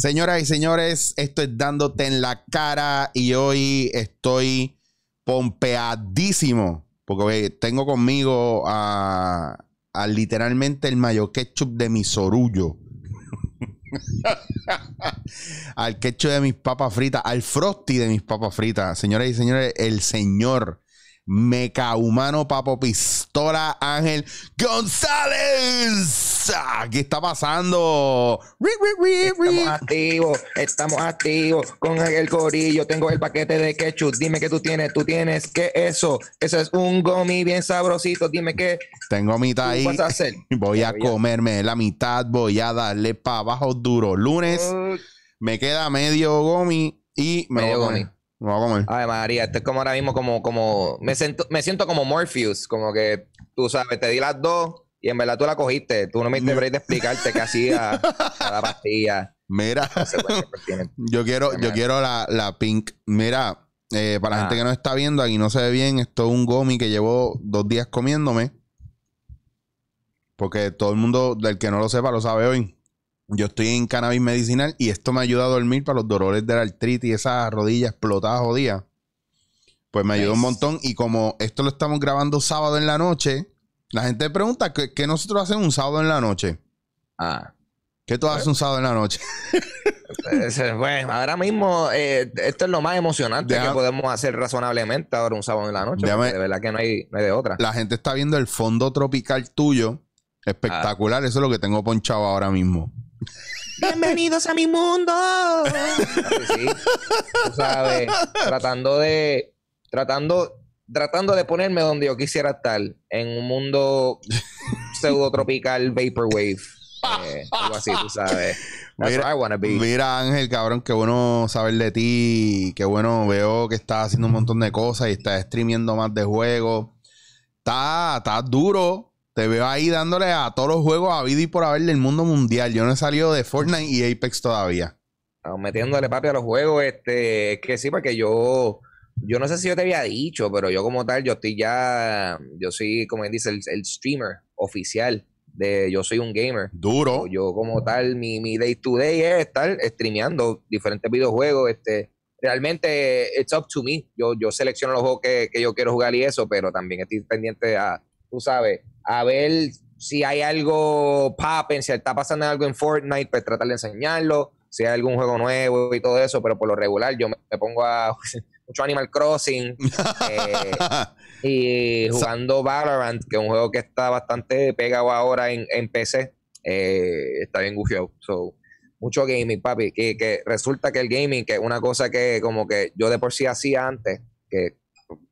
Señoras y señores, esto es dándote en la cara y hoy estoy pompeadísimo porque tengo conmigo a, literalmente el mayo ketchup de mi sorullo. al ketchup de mis papas fritas, al frosty de mis papas fritas. Señoras y señores, el señor Meca Humano, Papo Pistola, Ángel González. ¿Qué está pasando? Estamos activos, estamos activos con el corillo. Tengo el paquete de ketchup. Dime que tú tienes. Tú tienes que eso. Eso es un gomi bien sabrosito. Dime que, Tengo mitad ahí. Voy a comerme la mitad. Voy a darle para abajo duro. Lunes me queda medio gomi y me medio voy a Ay, María, esto es como ahora mismo, como, como, me siento, me como Morpheus, como que tú sabes, te di las dos y en verdad tú la cogiste. Tú no me diste explicarte qué hacía la pastilla. Mira, yo quiero, yo quiero la, la pink. Mira, eh, para la ah. gente que no está viendo, aquí no se ve bien, esto es un gomi que llevo dos días comiéndome. Porque todo el mundo, del que no lo sepa, lo sabe hoy. Yo estoy en cannabis medicinal y esto me ayuda a dormir para los dolores de la artritis, esas rodillas explotadas jodidas. Pues me ayudó un montón. Y como esto lo estamos grabando sábado en la noche, la gente pregunta: ¿qué, nosotros hacemos un sábado en la noche? Ah. ¿Qué tú haces un sábado en la noche? Pues, pues, eh, bueno, ahora mismo eh, esto es lo más emocionante que podemos hacer razonablemente ahora un sábado en la noche. de verdad que no hay, de otra. La gente está viendo el fondo tropical tuyo. Espectacular. Ah. Eso es lo que tengo ponchado ahora mismo. Bienvenidos a mi mundo. Pues sabes, tratando de, tratando, tratando de ponerme donde yo quisiera estar, en un mundo pseudotropical vaporwave. Eh, algo así, tú sabes. mira, Ángel, cabrón, qué bueno saber de ti. Qué bueno veo que estás haciendo un montón de cosas y estás streamiendo más de juegos. Está, está duro te veo ahí dándole a todos los juegos a vida y por haber del mundo mundial. Yo no he salido de Fortnite y Apex todavía. Metiéndole papi a los juegos, este, es que sí, porque yo, yo no sé si yo te había dicho, pero yo como tal, yo estoy ya, yo soy, como él dice, el, streamer oficial de yo soy un gamer. Duro. Yo como tal, mi, day to day es estar streameando diferentes videojuegos. Este, realmente, it's up to me. Yo, yo selecciono los juegos que, que yo quiero jugar y eso, pero también estoy pendiente a, tú sabes, a ver si hay algo popping, si está pasando algo en Fortnite, pues tratar de enseñarlo, si hay algún juego nuevo y todo eso, pero por lo regular yo me, pongo a mucho Animal Crossing eh, y jugando Valorant, que es un juego que está bastante pegado ahora en, PC, eh, está bien gufiado. mucho gaming, papi, que, resulta que el gaming, que es una cosa que como que yo de por sí hacía antes, que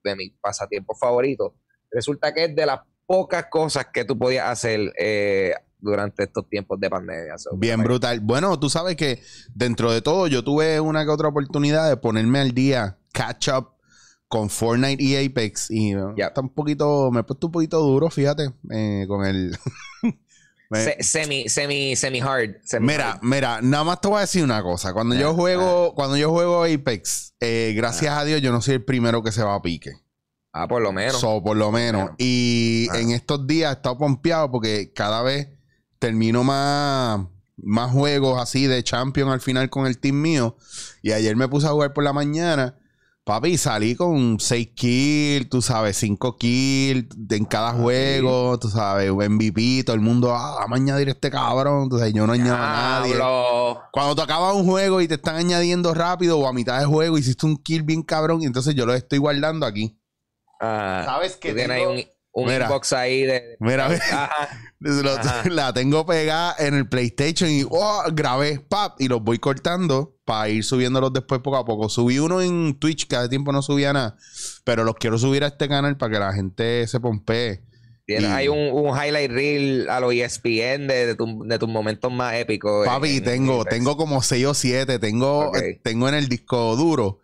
de mi pasatiempo favorito resulta que es de las pocas cosas que tú podías hacer eh, durante estos tiempos de pandemia. Bien pues, brutal. Bueno, tú sabes que dentro de todo yo tuve una que otra oportunidad de ponerme al día, catch up con Fortnite y Apex y eh, ya está un poquito, me he puesto un poquito duro, fíjate, eh, con el... semi, semi, semi hard. mira, mira, nada más te voy a decir una cosa. Cuando yo juego, cuando yo juego Apex, gracias a Dios, yo no soy el primero que se va a pique. Ah, por lo menos. So, por lo menos. Y ah. en estos días he estado pompeado porque cada vez termino más, más juegos así de champion al final con el team mío. Y ayer me puse a jugar por la mañana. Papi, salí con 6 kills, tú sabes, 5 kills en cada ah, juego, tú sabes, MVP, todo el mundo, ah, vamos a añadir este cabrón, entonces yo no añado a nadie. Cuando tú acabas un juego y te están añadiendo rápido o a mitad de juego, hiciste un kill bien cabrón, y entonces yo lo estoy guardando aquí. Ah, ¿Sabes que tiene Ahí un, un ahí de. Mira, la tengo pegada en el PlayStation y oh, grabé, pap, y los voy cortando para ir subiéndolos después poco a poco. Subí uno en Twitch, que hace tiempo no subía nada, pero los quiero subir a este canal para que la gente se pompee. Y... Hay un, un, highlight reel a los e ESPN de, de tus momentos más épicos. Eh, Papi, tengo, tengo como 6 o 7. Tengo, tengo en el disco duro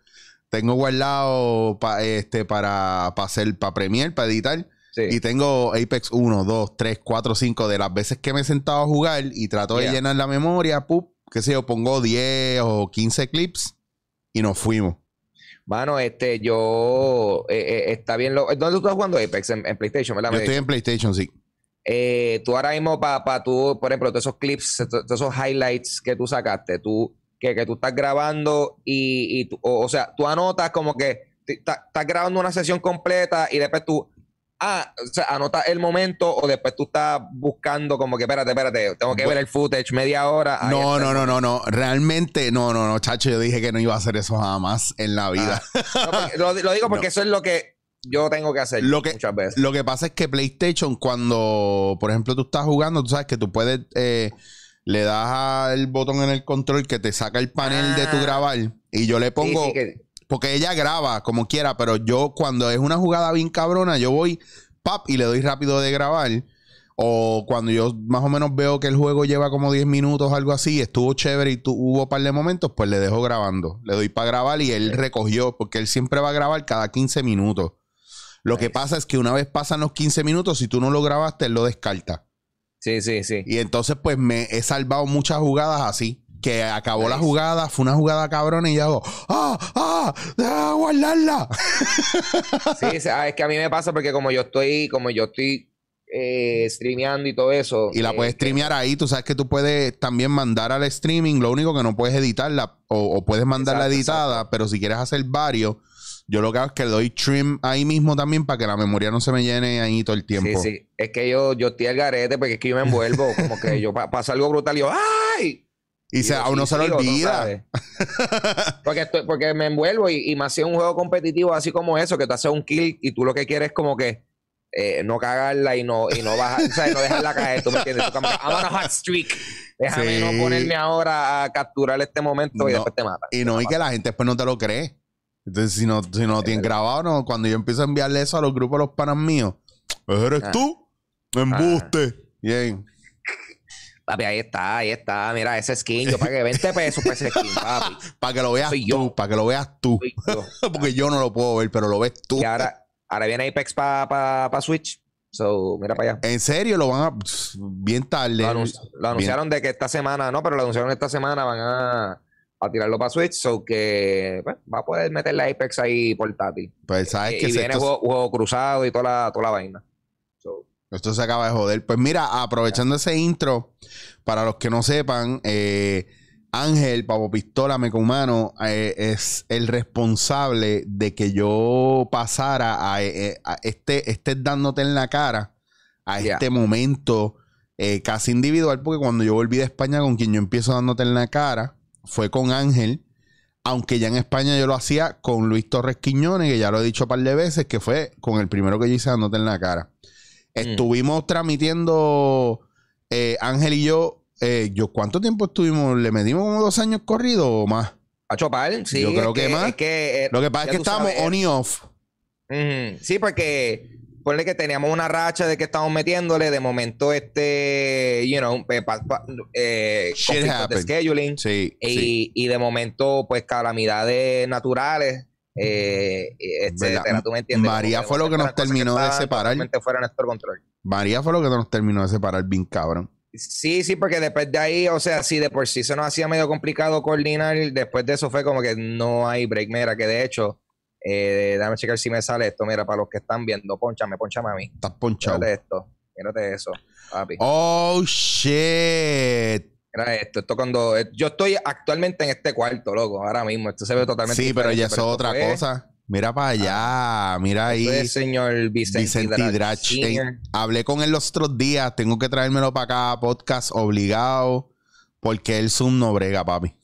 tengo guardado este, para, hacer, para Premiere, para editar. Y tengo Apex 1, 2, 3, 4, 5 de las veces que me he sentado a jugar y trato de llenar la memoria, pup, qué sé yo, pongo 10 o 15 clips y nos fuimos. Bueno, este, yo. Eh, eh, está bien. Lo, eh, ¿Dónde tú estás jugando Apex? En, PlayStation, Yo estoy en PlayStation, sí. tú ahora mismo, para tú, por ejemplo, todos esos clips, todos esos highlights que tú sacaste, tú que, tú estás grabando y, o, sea, tú anotas como que estás grabando una sesión completa y después tú, ah, o sea, anotas el momento o después tú estás buscando como que, espérate, espérate, tengo que ver el footage media hora. No, no, no, no, no, realmente, no, no, no, chacho, yo dije que no iba a hacer eso jamás en la vida. Ah, lo, digo porque eso es lo que yo tengo que hacer lo que, muchas veces. Lo que pasa es que PlayStation, cuando, por ejemplo, tú estás jugando, tú sabes que tú puedes... Eh, le das al botón en el control que te saca el panel de tu ah. grabar y yo le pongo... Porque ella graba como quiera, pero yo cuando es una jugada bien cabrona, yo voy pap y le doy rápido de grabar. O cuando yo más o menos veo que el juego lleva como 10 minutos, algo así, estuvo chévere y hubo un par de momentos, pues le dejo grabando. Le doy para grabar y él recogió, porque él siempre va a grabar cada 15 minutos. Lo que pasa es que una vez pasan los 15 minutos, si tú no lo grabaste, él lo descarta. Sí, sí, sí. Y entonces, pues me he salvado muchas jugadas así. Que acabó la jugada, fue una jugada cabrona y ya hago, ¡ah, ah! ¡Deja guardarla! sí, ah, es que a mí me pasa porque como yo estoy, como yo estoy eh, streameando y todo eso. Y la puedes este, streamear ahí, tú sabes que tú puedes también mandar al streaming, lo único que no puedes editarla o, o puedes mandarla editada, pero si quieres hacer varios yo lo que hago es que le doy trim ahí mismo también para que la memoria no se me llene ahí todo el tiempo. Sí, sí. Es que yo, yo estoy al garete porque es que yo me envuelvo. como que yo pasa algo brutal y yo ¡ay! Y, se, a uno se lo olvida. porque, porque me envuelvo y, y más si un juego competitivo así como eso, que te hace un kill y tú lo que quieres es como que eh, no cagarla y no, y no bajar, o sea, no dejarla caer, tú me entiendes. Tú hot streak. Déjame no ponerme ahora a capturar este momento y después te mata. Y no, y que la gente después no te lo cree. Entonces, si no, si no lo tienen eh. grabado, no, cuando yo empiezo a enviarle eso a los grupos de los panas míos, pues eres ah. tú, ah. embuste. Bien. Papi, ahí está, ahí está. Mira, ese skin, yo pagué 20 pesos para ese skin, papi. para que lo veas tú, para que lo veas tú. Porque yo no lo puedo ver, pero lo ves tú. Y ahora, ahora viene Apex para Switch. So, mira para allá. ¿En serio? Lo van a. Bien tarde. Lo, anunciaron de que esta semana, no, pero lo anunciaron esta semana, van a a tirarlo para Switch, so que pues, va a poder meter la Apex ahí portátil. Pues sabes que y viene juego, cruzado y toda la, toda la vaina. Esto se acaba de joder. Pues mira, aprovechando ese intro, para los que no sepan, eh, Ángel, Papo Pistola, Mecumano, eh, es el responsable de que yo pasara a, eh, eh, este, este, dándote en la cara a este momento casi individual, porque cuando yo volví de España, con quien yo empiezo dándote en la cara, fue con Ángel, aunque ya en España yo lo hacía con Luis Torres Quiñones, que ya lo he dicho un par de veces, que fue con el primero que yo hice dándote en la cara. Mm. Estuvimos transmitiendo eh, Ángel y yo, eh, yo, ¿cuánto tiempo estuvimos? ¿Le medimos como dos años corridos o más? A chopar, sí. Yo creo que, más. Eh, lo que pasa es que estábamos on y off. sí, porque ponle que teníamos una racha de que estábamos metiéndole, de momento este, you know, un eh, eh de scheduling. y, de momento, pues calamidades naturales. Eh, María fue lo que nos terminó de separar. María fue lo que nos terminó de separar, bien cabrón. Sí, sí, porque después de ahí, o sea, si de por sí se nos hacía medio complicado coordinar. Después de eso fue como que no hay break. que de hecho, eh, déjame checar si me sale esto. Mira, para los que están viendo, ponchame, ponchame a mí. Estás ponchado. Mírate esto. Mírate eso, papi. Oh, shit. Mira esto, esto cuando. Eh, yo estoy actualmente en este cuarto, loco, ahora mismo. Esto se ve totalmente. Sí, pero ya es otra pues, cosa. Mira para ah. allá, mira ahí. el señor Vicente, Vicente hablé con él los otros días, tengo que traérmelo para acá, podcast obligado, porque él Zoom no brega, papi.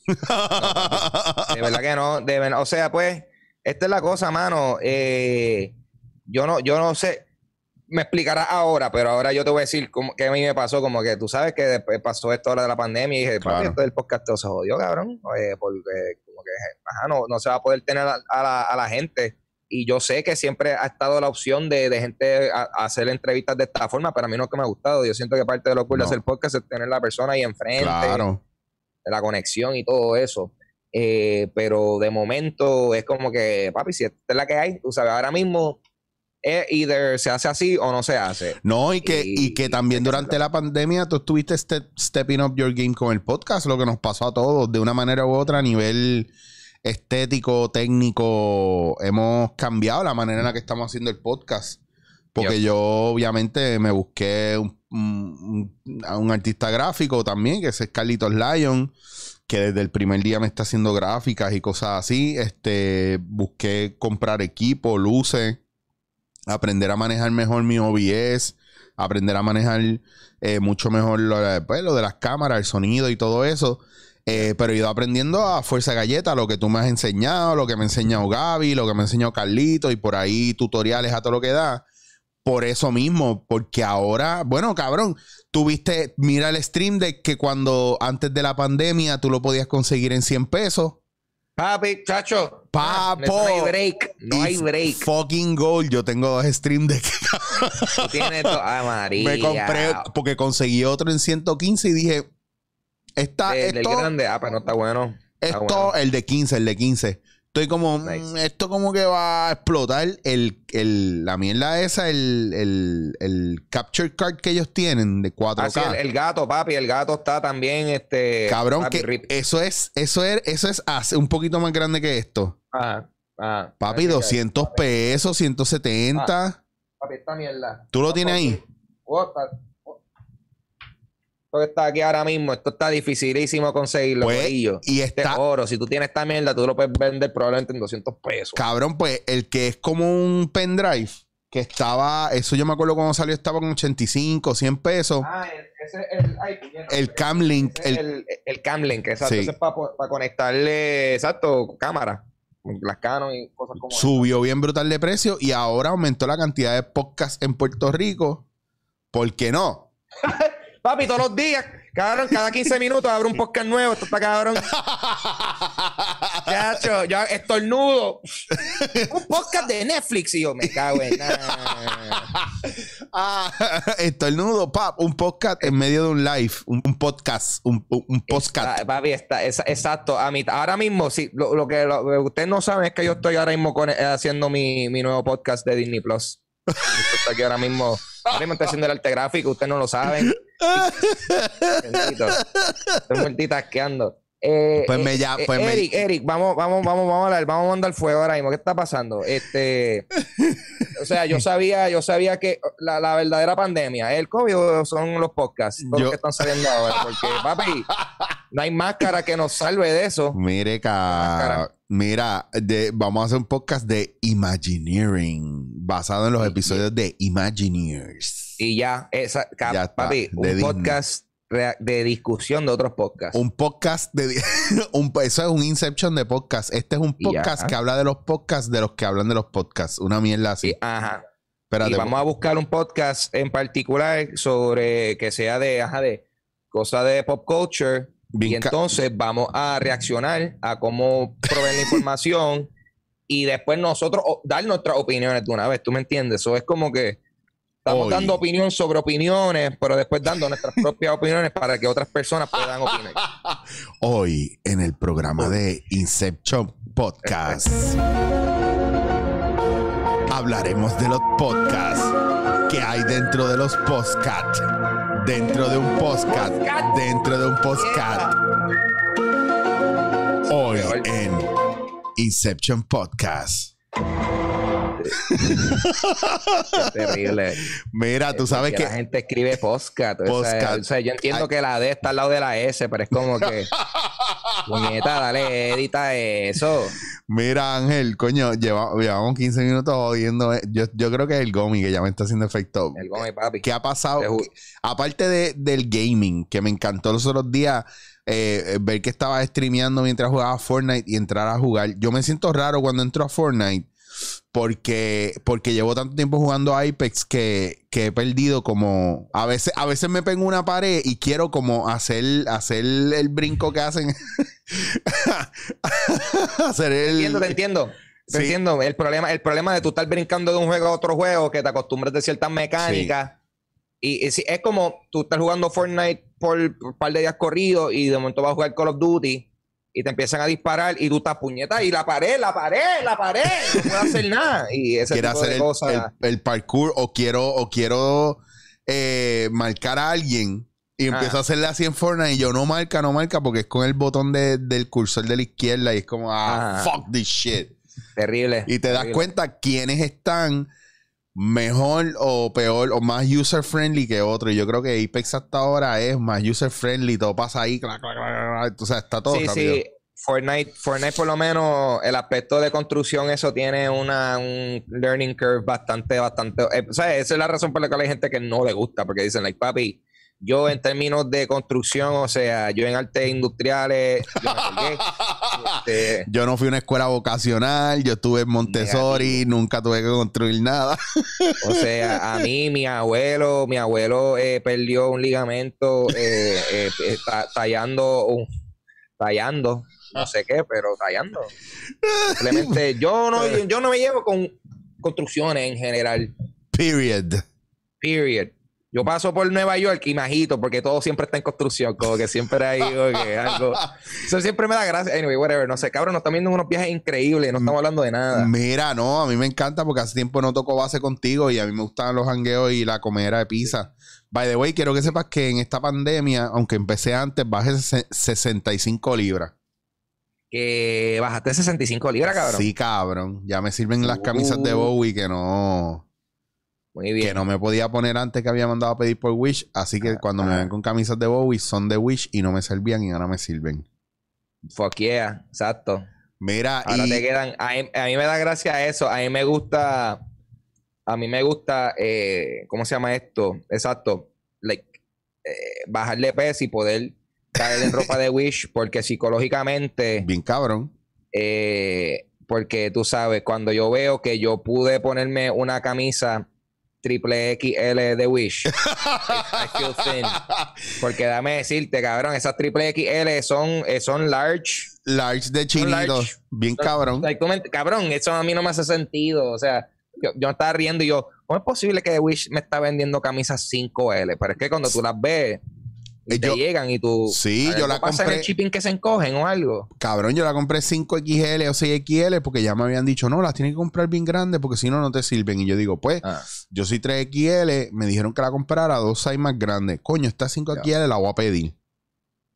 De verdad que no, o sea, pues esta es la cosa, mano. Eh, yo, no, yo no sé. Me explicarás ahora, pero ahora yo te voy a decir cómo, qué a mí me pasó. Como que tú sabes que pasó esto ahora de la pandemia y dije, claro. qué esto del podcast se jodió, cabrón. Eh, porque como que ajá, no, se va a poder tener a, la, gente y yo sé que siempre ha estado la opción de, gente hacer entrevistas de esta forma, pero a mí no es que me ha gustado. Yo siento que parte de lo cool de hacer podcast es tener la persona ahí enfrente, claro. la conexión y todo eso. Eh, pero de momento es como que, papi, si esta es la que hay, tú sabes, ahora mismo either se hace así o no se hace. No, y que, y, que también durante la pandemia tú estuviste stepping up your game con el podcast, lo que nos pasó a todos de una manera u otra a nivel estético, técnico, hemos cambiado la manera en la que estamos haciendo el podcast. Porque yo obviamente me busqué a un, artista gráfico también, que es Carlitos Lyon que desde el primer día me está haciendo gráficas y cosas así. Este, busqué comprar equipo, luces, aprender a manejar mejor mi OBS, aprender a manejar eh, mucho mejor pues, lo, de las cámaras, el sonido y todo eso. Eh, pero he ido aprendiendo a fuerza galleta lo que tú me has enseñado, lo que me ha enseñado Gaby, lo que me ha enseñado Carlito y por ahí tutoriales a todo lo que da por eso mismo, porque ahora, bueno, cabrón, tuviste, mira el stream de que cuando antes de la pandemia tú lo podías conseguir en 100 pesos. Papi, chacho. Papo. No hay break. No hay break. Fucking gold. Yo tengo dos stream de que. Tienes María. Ah, Me compré porque conseguí otro en 115 y dije. Está. grande. Ah, pero pues no está bueno. esto, el de 15, el de 15. Estoy como, mm, esto como que va a explotar. El, la mierda esa, el, el, capture card que ellos tienen de 4K. Ah, el, gato, papi, el gato está también este. Cabrón, que eso es, eso es, eso es un poquito más grande que esto. Ah, ah. papi, 200 pesos, 170. Ah, papi, esta mierda. ¿Tú lo tienes ahí? Oh, que está aquí ahora mismo, esto está dificilísimo conseguirlo. Pues, y este oro, si tú tienes esta mierda, tú lo puedes vender probablemente en 200 pesos. Cabrón, pues el que es como un pendrive, que estaba, eso yo me acuerdo cuando salió, estaba con 85, 100 pesos. Ah, ese el, ay, el Camlink. El, el, Camlink, exacto. es para conectarle, exacto, cámara. Las Canon y cosas como Subió bien brutal de precio y ahora aumentó la cantidad de podcast en Puerto Rico. ¿Por qué no? Papi, todos los días, cabrón, cada 15 minutos abro un podcast nuevo. Esto está cabrón. Chacho, yo estornudo. un podcast de Netflix y yo me cago en nada. Ah, estornudo, pap, un podcast en medio de un live, un, podcast, un, un podcast. papi, está, exacto. A mí, ahora mismo, sí, lo, que usted ustedes no saben es que yo estoy ahora mismo eh, haciendo mi, nuevo podcast de Disney Plus. aquí ahora mismo. Ahora mismo estoy haciendo el arte gráfico, ustedes no lo saben. Estoy multitasqueando. Eh, pues me eh, ya, eh, pues Eric, vamos, vamos, vamos, vamos a hablar, vamos a mandar fuego ahora mismo. ¿Qué está pasando? Este, o sea, yo sabía, yo sabía que la, verdadera pandemia, el COVID son los podcasts, están saliendo Porque, papi, no hay máscara que nos salve de eso. Mire, mira, vamos a hacer un podcast de Imagineering, basado en los episodios de Imagineers. Y ya, esa, papi, un podcast de discusión de otros podcasts. Un podcast de un, eso es un inception de podcast. Este es un podcast que habla de los podcasts de los que hablan de los podcasts. Una mierda así. ajá. y vamos a buscar un podcast en particular sobre que sea de, ajá, de cosas de pop culture. y entonces vamos a reaccionar a cómo proveer la información y después nosotros dar nuestras opiniones de una vez. ¿Tú me entiendes? Eso es como que Estamos dando opinión sobre opiniones, pero después dando nuestras propias opiniones para que otras personas puedan opinar. Hoy en el programa de Inception Podcast hablaremos de los podcasts que hay dentro de los podcasts. Dentro de un podcast, dentro de un podcast. Hoy en Inception Podcast. Este, terrible. Mira, tú sabes que. La gente escribe podcast. yo entiendo que la D está al lado de la S, pero es como que. Puñeta, dale, edita eso. Mira, Ángel, coño, llevamos 15 minutos oyendo. Eh. Yo, yo, creo que es el Gomi que ya me está haciendo efecto. El Gomi, papi. ¿Qué ha pasado? Aparte del gaming, que me encantó los otros días. Eh, ver que estaba streameando mientras jugaba Fortnite y entrar a jugar. Yo me siento raro cuando entro a Fortnite porque, porque llevo tanto tiempo jugando Apex que, que he perdido como. A veces, a veces me pego una pared y quiero como hacer, hacer el brinco que hacen. hacer el... Te entiendo, te entiendo. entiendo. El problema, el problema de tú estar brincando de un juego a otro juego, que te acostumbres de ciertas mecánicas. Y, es como tú estás jugando Fortnite por, por un par de días corrido y de momento vas a jugar Call of Duty y te empiezan a disparar y tú estás puñeta y la pared, la pared, la pared, no puedo hacer nada. Y ese quiero hacer el, El, parkour o quiero, o quiero eh, marcar a alguien y ah. empiezo a hacerle así en Fortnite y yo no marca, no marca porque es con el botón del cursor de la izquierda y es como, ah, ah. fuck this shit. Terrible. Y te das cuenta quiénes están mejor o peor o más user friendly que otro. Y yo creo que Apex hasta ahora es más user friendly, todo pasa ahí, Claro, claro, claro o sea, está todo sí, Sí. Fortnite, Fortnite, por lo menos, el aspecto de construcción, eso tiene una, un learning curve bastante, bastante. Eh, o sea, esa es la razón por la cual hay gente que no le gusta, porque dicen, like, papi, yo en términos de construcción, o sea, yo en artes industriales, yo, este, no fui a una escuela vocacional, yo estuve en Montessori, nunca tuve que construir nada. o sea, a mí, mi abuelo, mi abuelo eh, perdió un ligamento eh, eh, eh tallando, tallando, no sé qué, pero tallando. Simplemente yo no, yo no me llevo con construcciones en general. Period. Period. Yo paso por Nueva York y majito porque todo siempre está en construcción, como que siempre hay que algo. Eso siempre me da gracia. Anyway, whatever, no sé, cabrón, nos están viendo unos viajes increíbles, no estamos hablando de nada. Mira, no, a mí me encanta porque hace tiempo no toco base contigo y a mí me gustan los hangueos y la comera de pizza. By the way, quiero que sepas que en esta pandemia, aunque empecé antes, bajé 65 libras. Que bajaste 65 libras, cabrón. Sí, cabrón. Ya me sirven las camisas de uh. Bowie que no bien. Que no me podía poner antes que había mandado a pedir por Wish. Así que ah, cuando me ah. ven con camisas de Bowie, son de Wish y no me servían y ahora me sirven. Fuck yeah, exacto. Mira, ahora te quedan. A mí, me da gracia eso. A mí me gusta. A mí me gusta. Eh, ¿Cómo se llama esto? Exacto. Like, eh, bajarle peso y poder caer en ropa de Wish porque psicológicamente. Bien cabrón. Eh, porque tú sabes, cuando yo veo que yo pude ponerme una camisa triple XL de Wish. Porque dame decirte, cabrón, esas triple XL son, eh, son large. Large de chinitos. Bien cabrón. cabrón, eso a mí no me hace sentido. O sea, yo, yo, estaba riendo y yo, ¿cómo es posible que Wish me está vendiendo camisas 5L? Pero es que cuando tú las ves, ya llegan y tú. Sí, yo la pasa compré. el shipping que se encogen o algo? Cabrón, yo la compré 5XL o 6XL porque ya me habían dicho, no, las tienes que comprar bien grandes porque si no, no te sirven. Y yo digo, pues, ah. yo soy 3XL, me dijeron que la comprara dos size más grandes. Coño, esta 5XL la voy a pedir.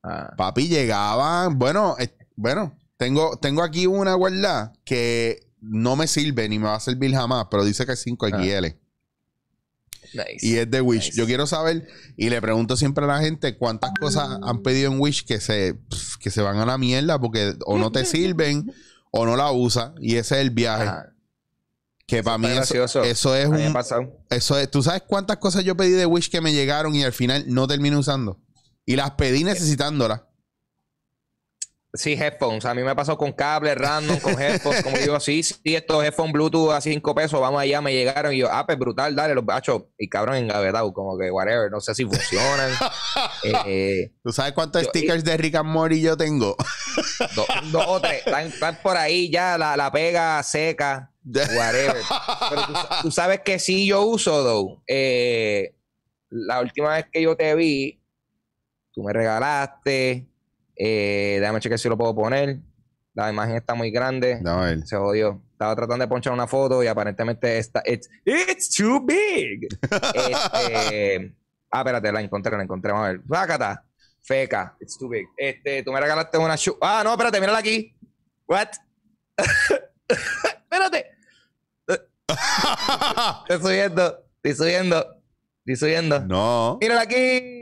Ah. Papi, llegaban. Bueno, bueno, tengo, tengo aquí una guardada que no me sirve ni me va a servir jamás, pero dice que es 5XL y es de Wish. Yo quiero saber, y le pregunto siempre a la gente cuántas cosas han pedido en Wish que se, que se van a la mierda porque o no te sirven o no la usas. Y ese es el viaje. Que para mí eso, eso, es un. Eso es. ¿Tú sabes cuántas cosas yo pedí de Wish que me llegaron y al final no terminé usando? Y las pedí necesitándolas. Sí, headphones. A mí me pasó con cables random, con headphones. Como digo, sí, sí, estos headphones Bluetooth a 5 pesos, vamos allá, me llegaron. Y yo, ah, pues brutal, dale los bachos. Y cabrón, engavetado, como que whatever, no sé si funcionan. Eh, ¿Tú sabes cuántos stickers de Rick and Morty yo tengo? Dos o tres. Están, por ahí ya, la, pega seca, whatever. Pero tú, sabes que sí yo uso, though. Eh, la última vez que yo te vi, tú me regalaste eh, déjame chequear si lo puedo poner. La imagen está muy grande. Se jodió. Estaba tratando de ponchar una foto y aparentemente esta It's, it's too big. este, ah, espérate, la encontré, la encontré. Vamos a ver. Fácata. Feca. It's too big. Este, tú me regalaste una shoe. Ah, no, espérate, mírala aquí. What? espérate. estoy subiendo. Estoy subiendo. Estoy subiendo. No. Mírala aquí.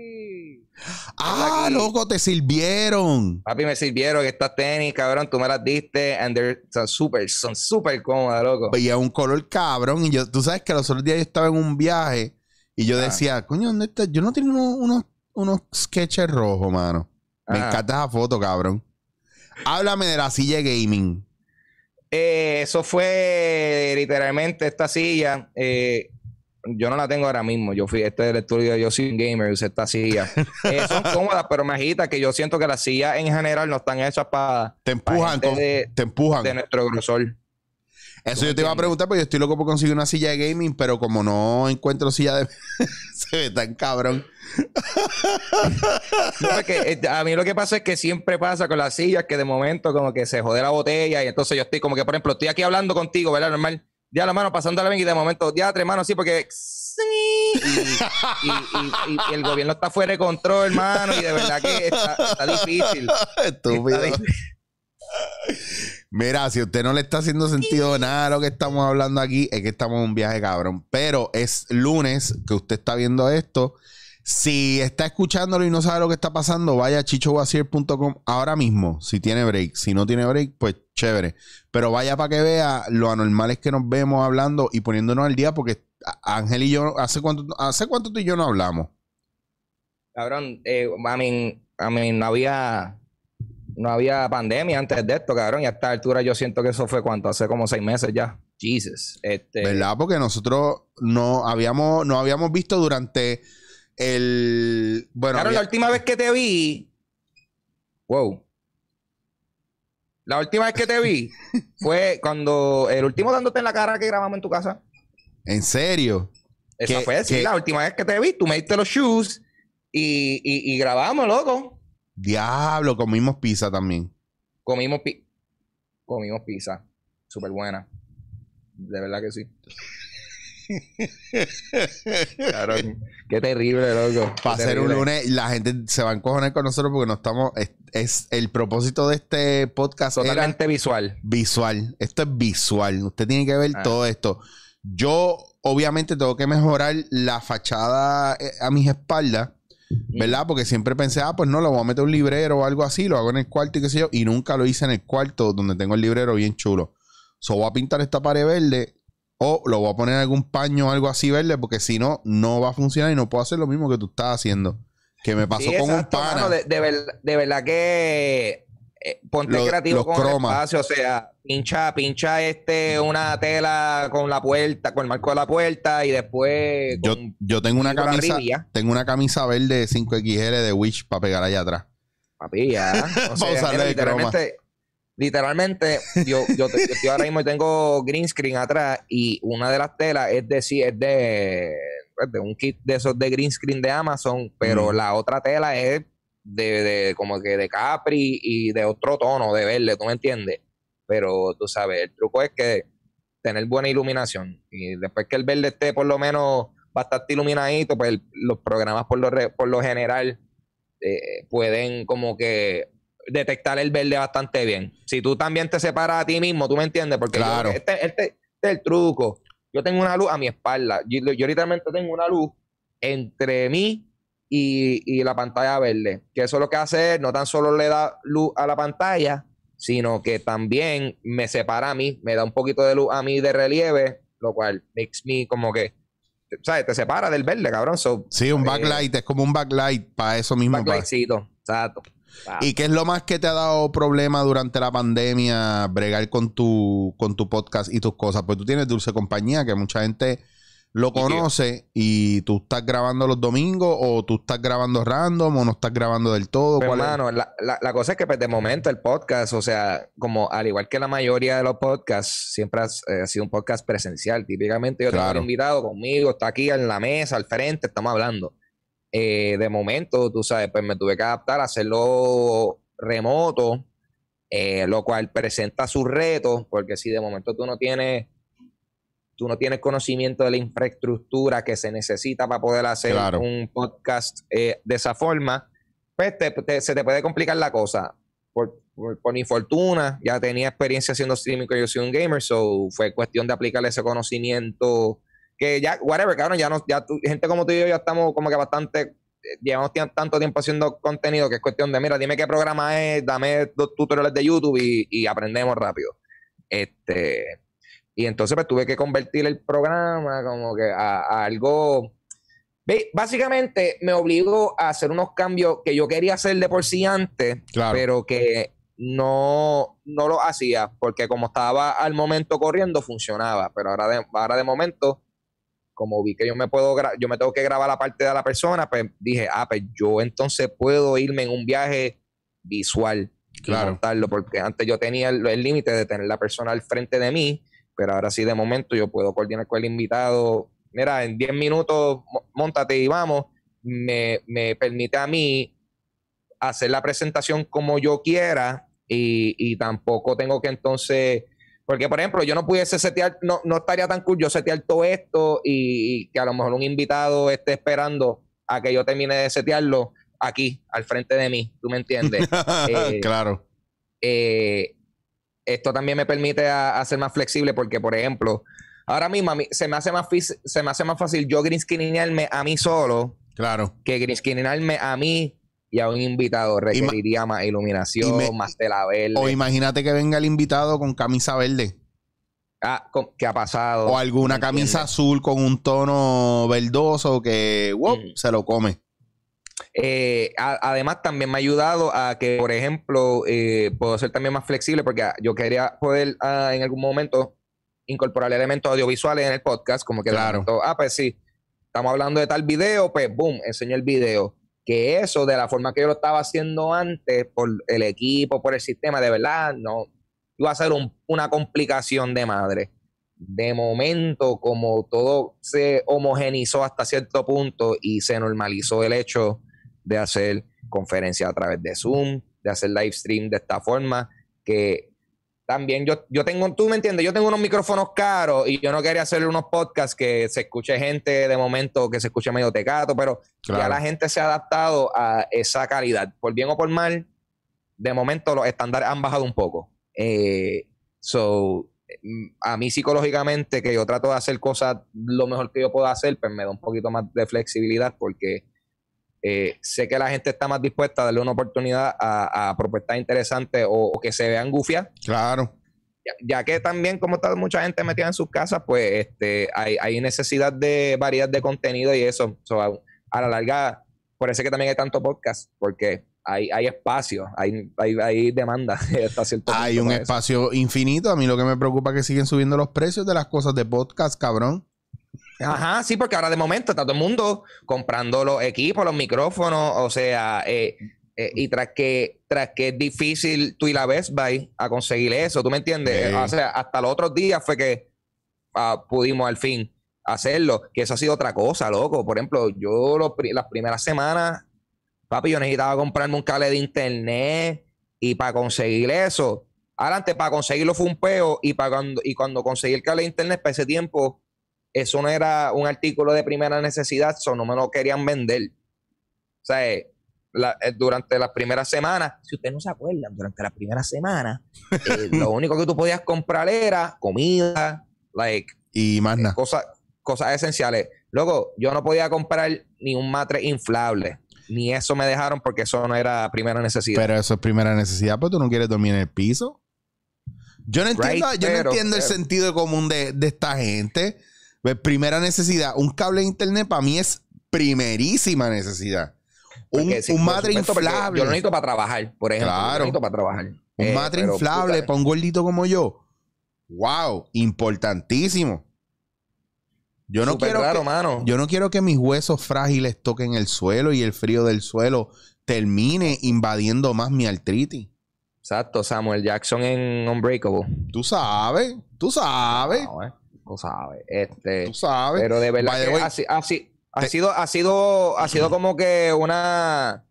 Ah, loco, te sirvieron. Papi, me sirvieron estas tenis, cabrón. Tú me las diste. And son súper, son súper cómodas, loco. Y es un color cabrón. Y yo, tú sabes que los otros días yo estaba en un viaje y yo ah. decía, coño, ¿dónde está? Yo no tengo unos, unos, sketches rojos, mano. Me ah. encanta esa foto, cabrón. Háblame de la silla gaming. Eh, eso fue literalmente esta silla. Eh, yo no la tengo ahora mismo. Yo fui, este es el estudio de Yo soy un gamer, usé esta silla. Eh, son cómodas, pero me agita que yo siento que las sillas en general no están hechas para. Te empujan, te empujan. De nuestro grosor. Eso yo te iba a preguntar, porque yo estoy loco por conseguir una silla de gaming, pero como no encuentro silla de. se ve tan cabrón. Eh, a mí lo que pasa es que siempre pasa con las sillas que de momento como que se jode la botella y entonces yo estoy como que, por ejemplo, estoy aquí hablando contigo, ¿verdad? Normal ya la mano pasando bien y de momento, ya tres manos, sí, porque. sí, y, el gobierno está fuera de control, hermano, y de verdad que está, difícil. Estúpido. Mira, si usted no le está haciendo sentido nada lo que estamos hablando aquí, es que estamos en un viaje cabrón. Pero es lunes que usted está viendo esto. Si está escuchándolo y no sabe lo que está pasando, vaya a chichowasier.com ahora mismo, si tiene break. Si no tiene break, pues chévere. Pero vaya para que vea lo anormal es que nos vemos hablando y poniéndonos al día, porque Ángel y yo, ¿hace cuánto, hace cuánto tú y yo no hablamos? Cabrón, a eh, mí no había no había pandemia antes de esto, cabrón. Y a esta altura yo siento que eso fue cuánto, hace como seis meses ya. Jesus. Este... ¿Verdad? Porque nosotros no habíamos, no habíamos visto durante el. Bueno. la última vez que te vi. Wow. La última vez que te vi fue cuando el último dándote en la cara que grabamos en tu casa. ¿En serio? Esa fue la última vez que te vi. Tú me diste los shoes y, grabamos, loco. Diablo, comimos pizza también. Comimos, pi comimos pizza. Súper buena. De verdad que sí claro, qué terrible, loco. Para ser un lunes, la gente se va a encojonar con nosotros porque no estamos. Es, el propósito de este podcast. Totalmente visual. Visual. Esto es visual. Usted tiene que ver ah. todo esto. Yo, obviamente, tengo que mejorar la fachada eh, a mis espaldas. Mm. ¿verdad? Porque siempre pensé, ah, pues no, lo voy a meter un librero o algo así, lo hago en el cuarto y qué sé yo, y nunca lo hice en el cuarto donde tengo el librero bien chulo. So voy a pintar esta pared verde o lo voy a poner en algún paño o algo así verde, porque si no, no va a funcionar y no puedo hacer lo mismo que tú estás haciendo. Que me pasó con un pana. de, verdad que eh, ponte creativo con el espacio. O sea, pincha, pincha este una tela con la puerta, con el marco de la puerta y después. Yo, tengo una camisa. Tengo una camisa verde 5XL de Wish para pegar allá atrás. Papi, ya. O sea, Literalmente, yo, yo, ahora mismo tengo green screen atrás y una de las telas es de es pues, de, un kit de esos de green screen de Amazon, pero la otra tela es de, de, como que de Capri y de otro tono, de verde, ¿tú me entiendes? Pero tú sabes, el truco es que tener buena iluminación y después que el verde esté por lo menos bastante iluminadito, pues los programas por lo, por lo general eh, pueden como que detectar el verde bastante bien. Si tú también te separas a ti mismo, tú me entiendes, porque este, este, este, es el truco. Yo tengo una luz a mi espalda. Yo, literalmente tengo una luz entre mí y, la pantalla verde. Que eso lo que hace no tan solo le da luz a la pantalla, sino que también me separa a mí, me da un poquito de luz a mí de relieve, lo cual makes me como que, ¿sabes? Te separa del verde, cabrón. sí, un eh, backlight, es como un backlight para eso mismo. exacto. ¿Y qué es lo más que te ha dado problema durante la pandemia bregar con tu, con tu podcast y tus cosas? Pues tú tienes Dulce Compañía, que mucha gente lo conoce y, tú estás grabando los domingos o tú estás grabando random o no estás grabando del todo. Pues, la, cosa es que pues, de momento el podcast, o sea, como al igual que la mayoría de los podcasts, siempre eh, ha sido un podcast presencial. Típicamente yo tengo un invitado conmigo, está aquí en la mesa, al frente, estamos hablando. Eh, de momento, tú sabes, pues me tuve que adaptar a hacerlo remoto, eh, lo cual presenta sus retos, porque si de momento tú no tienes tú no tienes conocimiento de la infraestructura que se necesita para poder hacer un podcast eh, de esa forma, pues te, se te puede complicar la cosa. Por, por, mi fortuna, ya tenía experiencia haciendo streaming que yo soy un gamer, so fue cuestión de aplicarle ese conocimiento que ya, whatever, cabrón, ya, no, ya gente como tú y yo ya estamos como que bastante eh, llevamos tanto tiempo haciendo contenido que es cuestión de, mira, dime qué programa es, dame dos tutoriales de YouTube y, aprendemos rápido. Este, y entonces pues, tuve que convertir el programa como que a, algo... básicamente me obligó a hacer unos cambios que yo quería hacer de por sí antes, claro. pero que no, no lo hacía porque como estaba al momento corriendo funcionaba, pero ahora de, ahora de momento como vi que yo me puedo yo me tengo que grabar la parte de la persona, pues dije, ah, pues yo entonces puedo irme en un viaje visual. Claro. porque antes yo tenía el límite de tener la persona al frente de mí, pero ahora sí de momento yo puedo coordinar con el invitado. Mira, en 10 minutos, montate y vamos. Me, me, permite a mí hacer la presentación como yo quiera y, y tampoco tengo que entonces porque, por ejemplo, yo no pudiese setear, no, no estaría tan cool yo setear todo esto y, que a lo mejor un invitado esté esperando a que yo termine de setearlo aquí, al frente de mí. ¿Tú me entiendes? Eh, claro. Eh, esto también me permite hacer más flexible porque, por ejemplo, ahora mismo se, me hace más se me hace más fácil yo green a mí solo. Claro. Que green a mí y a un invitado requeriría más iluminación, más tela verde. O imagínate que venga el invitado con camisa verde. Ah, ¿qué que ha pasado. O alguna camisa azul con un tono verdoso que se lo come. Eh, además, también me ha ayudado a que, por ejemplo, eh, puedo ser también más flexible porque ah, yo quería poder ah, en algún momento incorporar elementos audiovisuales en el podcast, como que claro. ah, pues sí, estamos hablando de tal video, pues boom, enseño el video que eso de la forma que yo lo estaba haciendo antes, por el equipo, por el sistema, de verdad, no iba a ser una complicación de madre. De momento, como todo se homogenizó hasta cierto punto y se normalizó el hecho de hacer conferencias a través de Zoom, de hacer live stream de esta forma, que también yo, tengo, tú me entiendes, yo tengo unos micrófonos caros y yo no quería hacer unos podcasts que se escuche gente de momento, que se escuche medio tecato, pero ya la gente se ha adaptado a esa calidad. Por bien o por mal, de momento los estándares han bajado un poco. Eh, mm, a mí psicológicamente, que yo trato de hacer cosas lo mejor que yo pueda hacer, pues me da un poquito más de flexibilidad porque eh, sé que la gente está más dispuesta a darle una oportunidad a, propuestas interesantes o, que se vean gufias. Claro. Ya, que también, como está mucha gente metida en sus casas, pues este, hay, necesidad de variedad de contenido y eso. a, la larga, por eso que también hay tanto podcast, porque hay, hay espacio, hay, hay, demanda. hay un espacio infinito. A mí lo que me preocupa es que siguen subiendo los precios de las cosas de podcast, cabrón. Ajá, sí, porque ahora de momento está todo el mundo comprando los equipos, los micrófonos, o sea, eh, eh, y tras que, que es difícil tú y la Best Buy a conseguir eso, ¿tú me entiendes? O sea, hasta los otros días fue que ah, pudimos al fin hacerlo, que eso ha sido otra cosa, loco. Por ejemplo, yo los, las primeras semanas, papi, yo necesitaba comprarme un cable de internet y para conseguir eso, adelante, para conseguirlo fue un peo y, para cuando, y cuando conseguí el cable de internet para ese tiempo eso no era un artículo de primera necesidad, eso no me lo querían vender. O sea, eh, eh, durante las primeras semanas, si ustedes no se acuerdan, durante las primeras semanas, eh, lo único que tú podías comprar era comida, like, y más cosas, cosas esenciales. Luego, yo no podía comprar ni un matre inflable. Ni eso me dejaron porque eso no era primera necesidad. Pero eso es primera necesidad, pero pues tú no quieres dormir en el piso. Yo no entiendo, el sentido común de, de esta gente. Pues, primera necesidad, un cable de internet para mí es primerísima necesidad. un, sí, inflable. Yo lo necesito para trabajar, por ejemplo. necesito para trabajar. Un eh, inflable para un gordito como yo. Wow, importantísimo. Yo no, quiero yo no quiero que mis huesos frágiles toquen el suelo y el frío del suelo termine invadiendo más mi artritis. Exacto, Samuel Jackson en Unbreakable. Tú sabes, tú sabes. Ah, no, Tú sabes. Este, Pero de verdad ha, sido, ha, sido, ha sido como que una.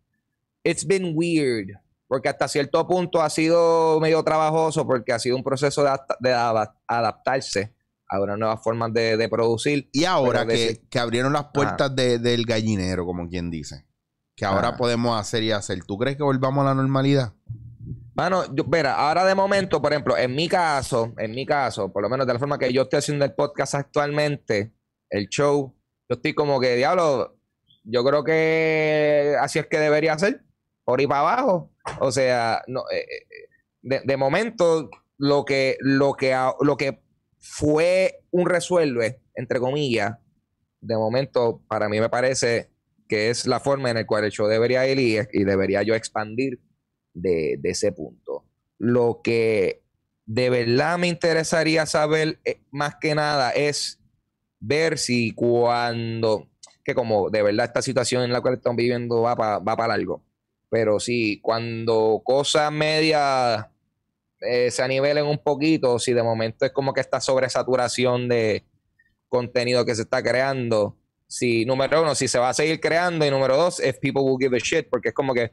It's been weird. Porque hasta cierto punto ha sido medio trabajoso, porque ha sido un proceso de, adaptarse a una nueva formas de, producir. Y ahora que, abrieron las puertas del gallinero, como quien dice, que ahora podemos hacer y hacer, ¿tú crees que volvamos a la normalidad? Bueno, yo, ahora de momento, por ejemplo, en mi caso, en mi caso, por lo menos de la forma que yo estoy haciendo el podcast actualmente, el show, yo estoy como que, diablo, yo creo que así es que debería ser, por ir para abajo. O sea, no, eh, eh, de, momento, lo que, lo que, lo que fue un resuelve, entre comillas, de momento, para mí me parece que es la forma en la cual el show debería ir y debería yo expandir de, ese punto. Lo que de verdad me interesaría saber eh, más que nada es ver si cuando, que como de verdad esta situación en la cual estamos viviendo va para va largo, pero si cuando cosas medias eh, se anivelen un poquito, si de momento es como que esta sobresaturación de contenido que se está creando, si número uno, si se va a seguir creando y número dos, if people will give a shit, porque es como que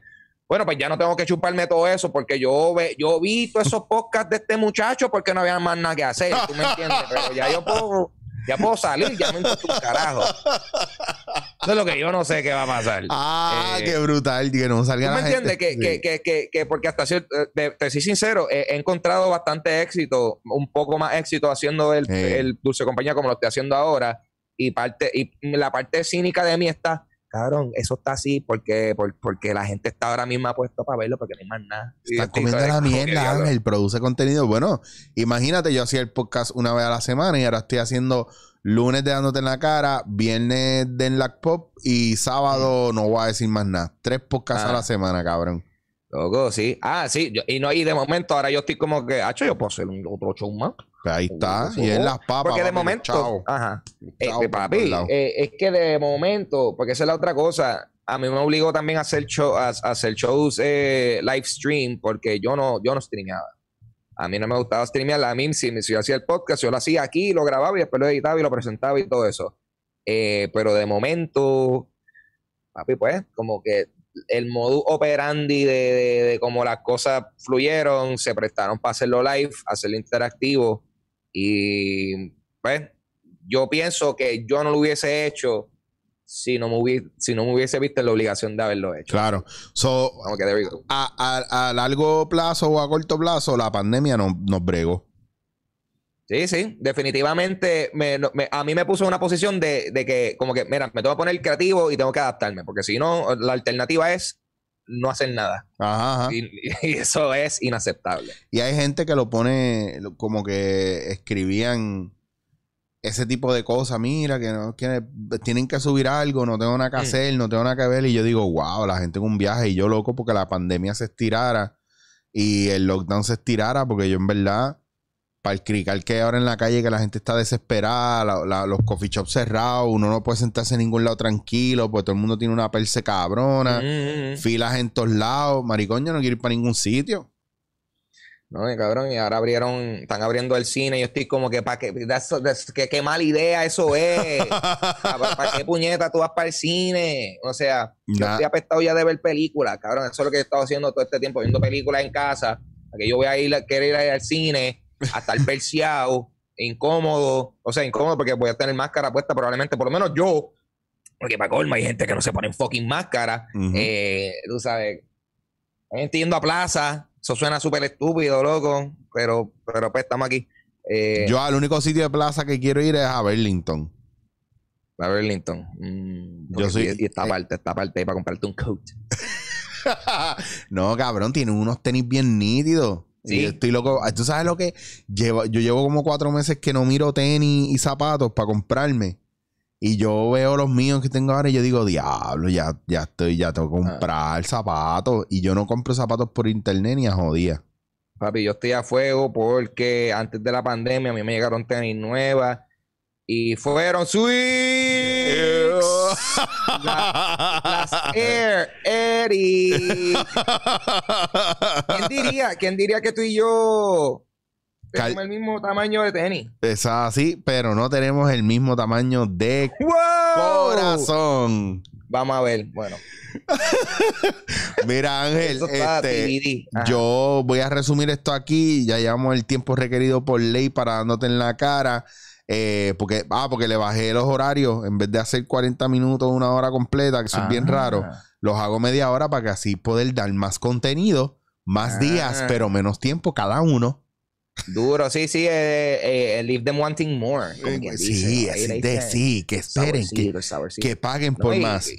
bueno, pues ya no tengo que chuparme todo eso porque yo, ve, yo vi todos esos podcasts de este muchacho porque no había más nada que hacer, tú me entiendes, pero ya yo puedo ya puedo salir, ya me entiendes carajo. Eso es lo que yo no sé qué va a pasar. Ah, eh, qué brutal, que no salga ¿tú me entiendes? Que, que, que, que, porque hasta cierto, eh, te, soy sincero, he, encontrado bastante éxito, un poco más éxito haciendo el, el, Dulce Compañía como lo estoy haciendo ahora. Y, parte, y la parte cínica de mí está, cabrón, eso está así porque, porque la gente está ahora mismo puesta para verlo porque no hay más nada. Están comiendo la mierda, Ángel, produce contenido. Bueno, imagínate, yo hacía el podcast una vez a la semana y ahora estoy haciendo lunes de dándote en la cara, viernes de la Pop y sábado no voy a decir más nada. Tres podcasts a la ah. semana, cabrón. Loco, sí. Ah, sí. y no, y de momento ahora yo estoy como que, hacho, yo puedo hacer un, otro show más. Pues ahí pues está, y en las papas. Porque de pues momento, ajá, eh, eh, papi, eh, es que de momento, porque esa es la otra cosa, a mí me obligó también a hacer, show, a, hacer shows live stream, porque yo no, yo no streameaba. A mí no me gustaba streamear, a mí si, yo hacía el podcast, yo lo hacía aquí, lo grababa y después lo editaba y lo presentaba y todo eso. pero de momento, papi, pues, como que el modus operandi de, de cómo las cosas fluyeron, se prestaron para hacerlo live, hacerlo interactivo y pues, yo pienso que yo no lo hubiese hecho si no me hubiese, si no hubiese visto la obligación de haberlo hecho. Claro. So, A, largo plazo o a corto plazo, la pandemia no, nos bregó. Sí, sí, definitivamente a mí me puso en una posición de, de, que como que, mira, me tengo que poner creativo y tengo que adaptarme, porque si no, la alternativa es no hacen nada. Ajá, ajá. Y, eso es inaceptable. Y hay gente que lo pone como que escribían ese tipo de cosas. Mira, que no tienen que subir algo, no tengo nada que mm. hacer, no tengo nada que ver. Y yo digo, wow, la gente en un viaje. Y yo loco porque la pandemia se estirara y el lockdown se estirara, porque yo en verdad para el crical que ahora en la calle que la gente está desesperada, los coffee shops cerrados, uno no puede sentarse en ningún lado tranquilo, pues todo el mundo tiene una perse cabrona, mm, mm, mm. filas en todos lados, maricón, no quiere ir para ningún sitio. No, cabrón, y ahora abrieron, están abriendo el cine, yo estoy como que, para qué, qué mala idea eso es, ¿para qué puñeta tú vas para el cine? O sea, yo estoy apestado ya de ver películas, cabrón, eso es lo que he estado haciendo todo este tiempo, viendo películas en casa, que yo voy a ir, quiero ir al cine, ...hasta el perseado, incómodo, o sea, incómodo porque voy a tener máscara puesta probablemente, por lo menos yo, porque para colma hay gente que no se pone en fucking máscara, eh, tú sabes, entiendo a plaza, eso suena súper estúpido, loco, pero, pero pues estamos aquí. Eh, yo al único sitio de plaza que quiero ir es a Burlington. A Burlington. Mm, yo soy... Y esta eh. parte, esta parte para comprarte un coach. no, cabrón, tiene unos tenis bien nítidos. Sí. estoy loco. Ah, Tú sabes lo que yo llevo como cuatro meses que no miro tenis y zapatos para comprarme. Y yo veo los míos que tengo ahora y yo digo, diablo, ya, ya estoy, ya tengo que ah. comprar zapatos. Y yo no compro zapatos por internet ni a jodía. Papi, yo estoy a fuego porque antes de la pandemia a mí me llegaron tenis nuevas y fueron sweet. Air ¿Quién diría, ¿Quién diría que tú y yo tenemos el mismo tamaño de tenis? Es así, pero no tenemos el mismo tamaño de corazón. Vamos a ver, bueno. Mira, Ángel, este, yo voy a resumir esto aquí. Ya llevamos el tiempo requerido por ley para dándote en la cara. Eh, porque, ah, porque le bajé los horarios. En vez de hacer 40 minutos, una hora completa, que son bien raros ah. los hago media hora para que así poder dar más contenido, más ah. días, pero menos tiempo cada uno. Duro, sí, sí, eh, eh, leave them wanting more. Sí, pues sí, que esperen, que, que, paguen por más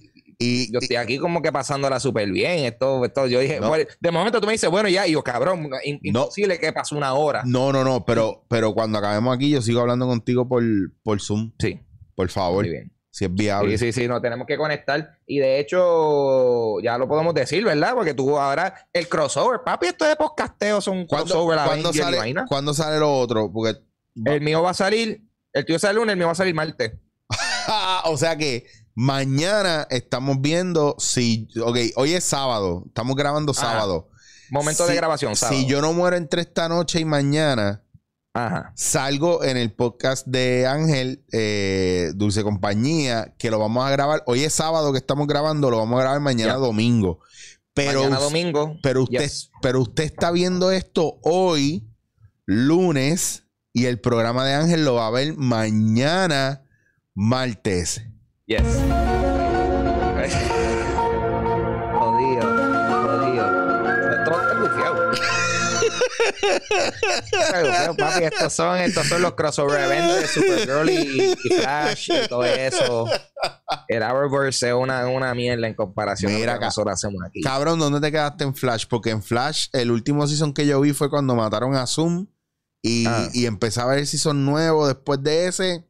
yo estoy aquí como que pasándola súper bien. Esto, esto, yo dije, pues, de momento tú me dices, bueno, ya, y yo, cabrón, imposible que pasó una hora. No, no, no, pero, pero cuando acabemos aquí, yo sigo hablando contigo por, por Zoom. Sí. Por favor. Muy bien. Si es viable. Sí, sí, sí, no, tenemos que conectar. Y de hecho, ya lo podemos decir, ¿verdad? Porque tú ahora, el crossover, papi, esto de podcasteo son crossover. ¿cuándo, sale, ¿Cuándo sale lo otro? Porque. El mío va a salir, el tuyo sale el lunes, el mío va a salir martes. o sea que Mañana estamos viendo si. Ok, hoy es sábado. Estamos grabando sábado. Momento de grabación, Si yo no muero entre esta noche y mañana, salgo en el podcast de Ángel, eh, Dulce Compañía, que lo vamos a grabar. Hoy es sábado que estamos grabando, lo vamos a grabar mañana domingo. Pero, mañana domingo. Pero usted, pero usted está viendo esto hoy, lunes, y el programa de Ángel lo va a ver mañana, martes. Yes. odio, odio, jodido. Esto está bufiado. estos son, son los crossover events de Supergirl y, Flash y todo eso. El Arrowverse es una, una mierda en comparación Mira, a lo hacemos aquí. Cabrón, ¿dónde te quedaste en Flash? Porque en Flash, el último season que yo vi fue cuando mataron a Zoom y, ah. y empecé a ver el season nuevo. Después de ese,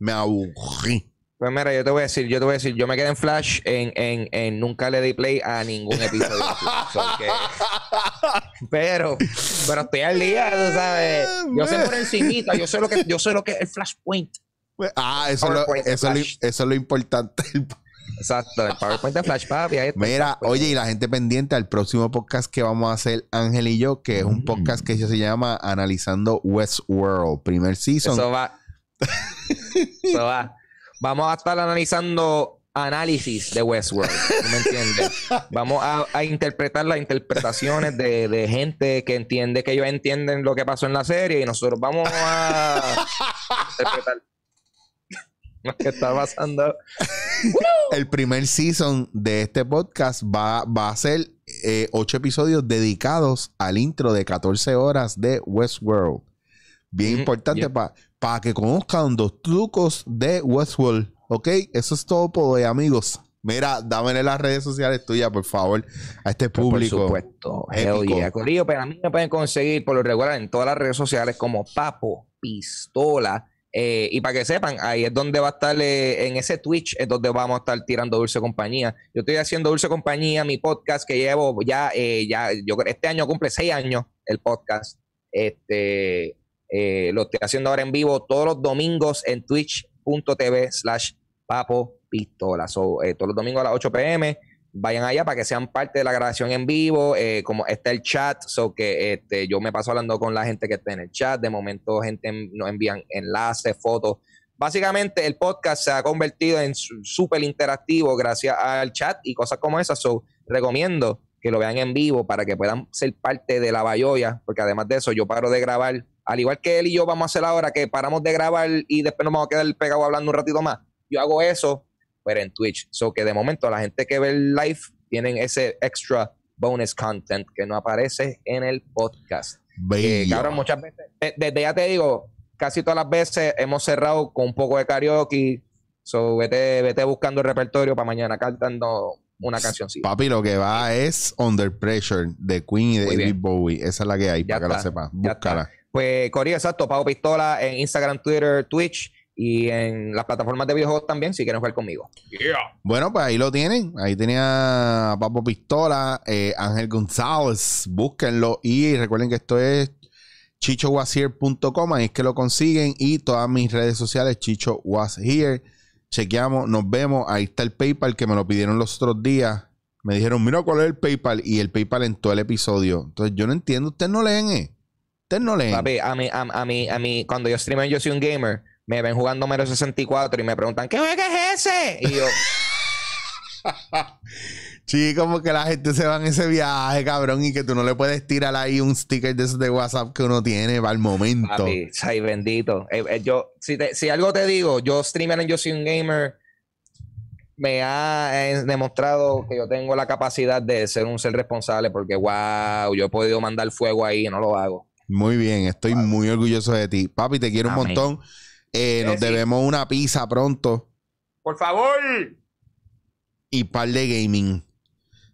me aburrí. Pues mira, yo te voy a decir, yo te voy a decir, yo me quedé en Flash en, en, en nunca le di play a ningún episodio. de Flash, pero, pero estoy al día, tú sabes. Yo sé por encimita, yo sé lo que, yo sé lo que es el Flashpoint. Pues, ah, eso, lo, eso, eso es lo importante. Exacto, el PowerPoint de Flash Papi. Mira, oye, y la gente pendiente al próximo podcast que vamos a hacer Ángel y yo, que es un mm. podcast que se llama Analizando Westworld, primer season. Eso va. eso va vamos a estar analizando análisis de Westworld, ¿me entiendes? Vamos a, interpretar las interpretaciones de, gente que entiende, que ellos entienden lo que pasó en la serie y nosotros vamos a interpretar lo que está pasando. El primer season de este podcast va, a ser eh, ocho episodios dedicados al intro de 14 horas de Westworld. Bien importante para para que conozcan los trucos de Westworld. Ok, eso es todo por hoy, amigos. Mira, dámele las redes sociales tuyas, por favor, a este pues, público. Por supuesto. pero pues, a mí me pueden conseguir por lo regular en todas las redes sociales como Papo Pistola. Eh, y para que sepan, ahí es donde va a estar eh, en ese Twitch, es donde vamos a estar tirando Dulce Compañía. Yo estoy haciendo Dulce Compañía, mi podcast que llevo ya, eh, ya yo, este año cumple seis años el podcast. Este, eh, lo estoy haciendo ahora en vivo todos los domingos en twitch.tv slash papo pistola. Eh, todos los domingos a las 8 pm. Vayan allá para que sean parte de la grabación en vivo. Eh, como está el chat, so que este, yo me paso hablando con la gente que está en el chat. De momento, gente nos envían enlaces, fotos. Básicamente, el podcast se ha convertido en súper interactivo gracias al chat y cosas como esas. So, recomiendo que lo vean en vivo para que puedan ser parte de la bayoya, porque además de eso, yo paro de grabar al igual que él y yo vamos a hacer ahora, que paramos de grabar y después nos vamos a quedar pegados hablando un ratito más. Yo hago eso, pero en Twitch. So que de momento la gente que ve el live tienen ese extra bonus content que no aparece en el podcast. Que, cabrón, muchas veces, eh, desde ya te digo, casi todas las veces hemos cerrado con un poco de karaoke. So vete, vete buscando el repertorio para mañana cantando una canción Papi, lo que va es Under Pressure de Queen y David Bowie. Esa es la que hay, para que la sepas. Búscala. Pues Corillo, exacto, Pago Pistola en Instagram, Twitter, Twitch y en las plataformas de videojuegos también, si quieren jugar conmigo. Bueno, pues ahí lo tienen. Ahí tenía Papo Pistola, eh, Ángel González. Búsquenlo y recuerden que esto es chichowashere.com. Ahí es que lo consiguen y todas mis redes sociales, Chicho Was Here. Chequeamos, nos vemos. Ahí está el PayPal que me lo pidieron los otros días. Me dijeron, mira cuál es el PayPal y el PayPal en todo el episodio. Entonces yo no entiendo, ustedes no leen, eh no Papi, a mí, a, mí, a mí, cuando yo streameo Yo Soy un Gamer, me ven jugando Mero 64 y me preguntan, ¿qué juego es ese? Y yo... Sí, como que la gente se va en ese viaje, cabrón, y que tú no le puedes tirar ahí un sticker de esos de WhatsApp que uno tiene para el momento. Papi, bendito. Eh, eh, yo, si, algo te digo, yo streamer en Yo Soy un Gamer me ha eh, demostrado que yo tengo la capacidad de ser un ser responsable porque, wow, yo he podido mandar fuego ahí no lo hago. Muy bien, estoy muy orgulloso de ti. Papi, te quiero un montón. Eh, nos debemos una pizza pronto. Por favor. Y par de gaming.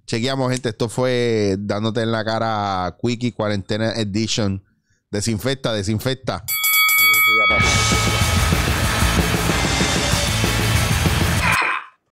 Chequeamos, gente. Esto fue dándote en la cara Quickie Cuarentena Edition. Desinfecta, desinfecta.